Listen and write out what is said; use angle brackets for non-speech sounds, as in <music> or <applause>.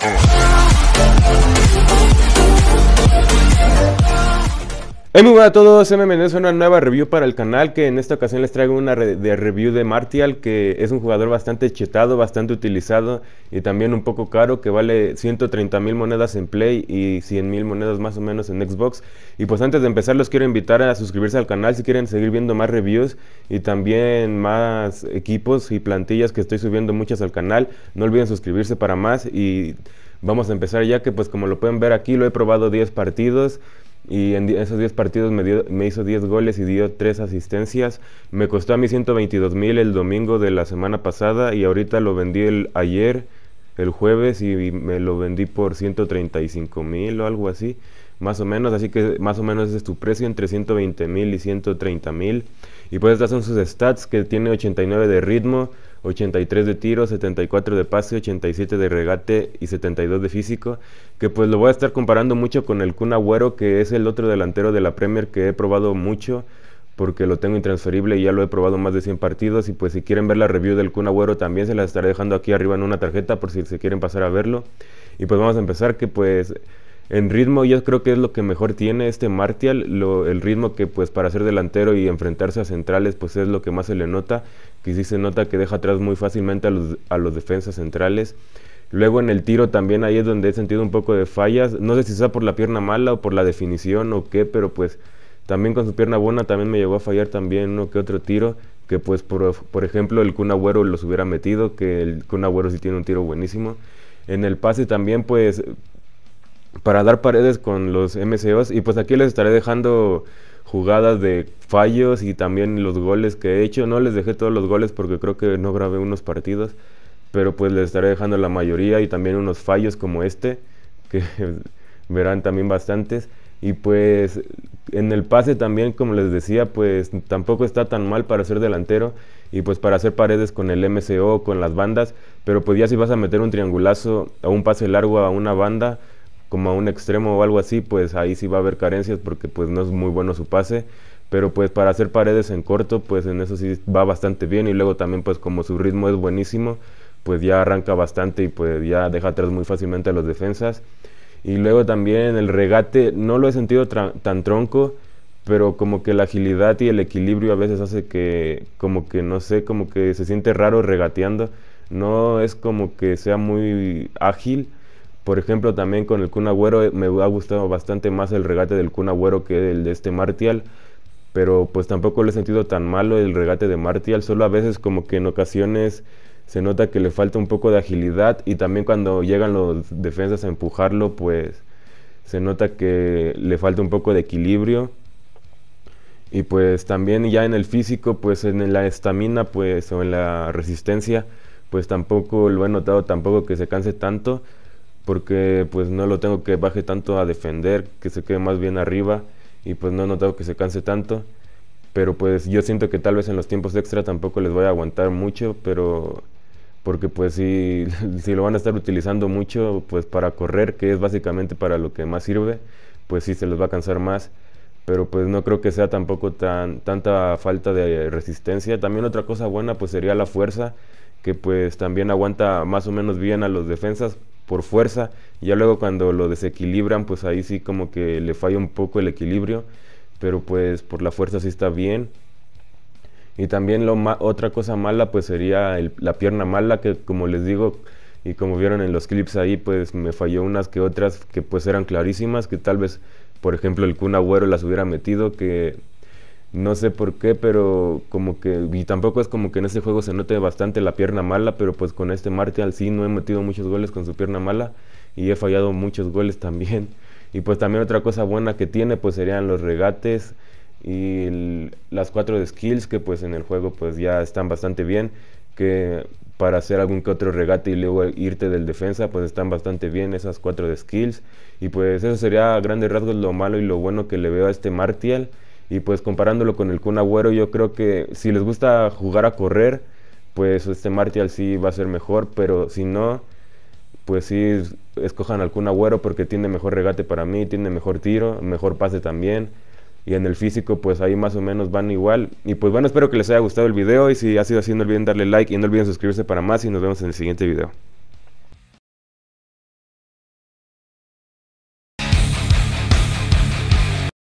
Uh. Hola muy buenas a todos, MMN es una nueva review para el canal que en esta ocasión les traigo una review de Martial que es un jugador bastante chetado, bastante utilizado y también un poco caro que vale 130 mil monedas en Play y 100 mil monedas más o menos en Xbox y pues antes de empezar los quiero invitar a suscribirse al canal si quieren seguir viendo más reviews y también más equipos y plantillas que estoy subiendo muchas al canal, no olviden suscribirse para más y vamos a empezar ya que pues como lo pueden ver aquí lo he probado 10 partidos y en esos 10 partidos me, hizo 10 goles y dio 3 asistencias. Me costó a mí 122 mil el domingo de la semana pasada y ahorita lo vendí el, ayer, el jueves, y, me lo vendí por 135 mil o algo así, más o menos. Así que más o menos ese es tu precio, entre 120 mil y 130 mil. Y pues estas son sus stats, que tiene 89 de ritmo, 83 de tiro, 74 de pase, 87 de regate y 72 de físico, que pues lo voy a estar comparando mucho con el Kun Agüero, que es el otro delantero de la Premier que he probado mucho porque lo tengo intransferible y ya lo he probado más de 100 partidos y pues si quieren ver la review del Kun Agüero también se la estaré dejando aquí arriba en una tarjeta por si se quieren pasar a verlo. Y pues vamos a empezar que pues en ritmo yo creo que es lo que mejor tiene este Martial, el ritmo que pues para ser delantero y enfrentarse a centrales pues es lo que más se le nota, que sí se nota que deja atrás muy fácilmente a los, a los defensas centrales. Luego en el tiro también ahí es donde he sentido un poco de fallas, no sé si sea por la pierna mala o por la definición o qué, pero pues también con su pierna buena también me llegó a fallar también uno que otro tiro, que pues por, ejemplo el Kun Agüero los hubiera metido, que el Kun Agüero sí tiene un tiro buenísimo. En el pase también pues para dar paredes con los MCOs. Y pues aquí les estaré dejando jugadas de fallos y también los goles que he hecho. No les dejé todos los goles porque creo que no grabé unos partidos, pero pues les estaré dejando la mayoría y también unos fallos como este, <laughs> que verán también bastantes. Y pues en el pase también, como les decía, pues tampoco está tan mal para ser delantero y pues para hacer paredes con el MCO, con las bandas, pero pues ya si vas a meter un triangulazo a un pase largo a una banda, como a un extremo o algo así, pues ahí sí va a haber carencias porque pues no es muy bueno su pase, pero pues para hacer paredes en corto, pues en eso sí va bastante bien y luego también pues como su ritmo es buenísimo, pues ya arranca bastante y pues ya deja atrás muy fácilmente a los defensas. Y luego también el regate, no lo he sentido tan tronco, pero como que la agilidad y el equilibrio a veces hace que como que no sé, como que se siente raro regateando, no es como que sea muy ágil por ejemplo, también con el Kun Agüero eh, me ha gustado bastante más el regate del Kun Agüero que el de este Martial. Pero pues tampoco lo he sentido tan malo el regate de Martial. Solo a veces como que en ocasiones se nota que le falta un poco de agilidad. Y también cuando llegan los defensas a empujarlo, pues se nota que le falta un poco de equilibrio. Y pues también ya en el físico, pues en la estamina, pues o en la resistencia, pues tampoco lo he notado tampoco que se canse tanto porque pues no lo tengo que baje tanto a defender, que se quede más bien arriba y pues no noto que se canse tanto. Pero pues yo siento que tal vez en los tiempos extra tampoco les voy a aguantar mucho, pero porque pues si, <laughs> si lo van a estar utilizando mucho pues para correr, que es básicamente para lo que más sirve, pues sí se les va a cansar más. Pero pues no creo que sea tampoco tan, tanta falta de resistencia. También otra cosa buena pues sería la fuerza, que pues también aguanta más o menos bien a los defensas, por fuerza. Ya luego cuando lo desequilibran, pues ahí sí como que le falla un poco el equilibrio, pero pues por la fuerza sí está bien. Y también lo otra cosa mala pues sería la pierna mala, que como les digo y como vieron en los clips ahí, pues me falló unas que otras que pues eran clarísimas, que tal vez, por ejemplo, el Kun Agüero las hubiera metido, que no sé por qué, pero como que, y tampoco es como que en ese juego se note bastante la pierna mala, pero pues con este Martial sí no he metido muchos goles con su pierna mala y he fallado muchos goles <laughs> también. Y pues también otra cosa buena que tiene pues serían los regates y las cuatro de skills que pues en el juego pues ya están bastante bien, que para hacer algún que otro regate y luego irte del defensa pues están bastante bien esas cuatro de skills. Y pues eso sería a grandes rasgos lo malo y lo bueno que le veo a este Martial. Y pues comparándolo con el Kun Agüero, yo creo que si les gusta jugar a correr, pues este Martial sí va a ser mejor, pero si no, pues sí escojan al Kun Agüero porque tiene mejor regate para mí, tiene mejor tiro, mejor pase también. Y en el físico, pues ahí más o menos van igual. Y pues bueno, espero que les haya gustado el video. Y si ha sido así, no olviden darle like y no olviden suscribirse para más. Y nos vemos en el siguiente video.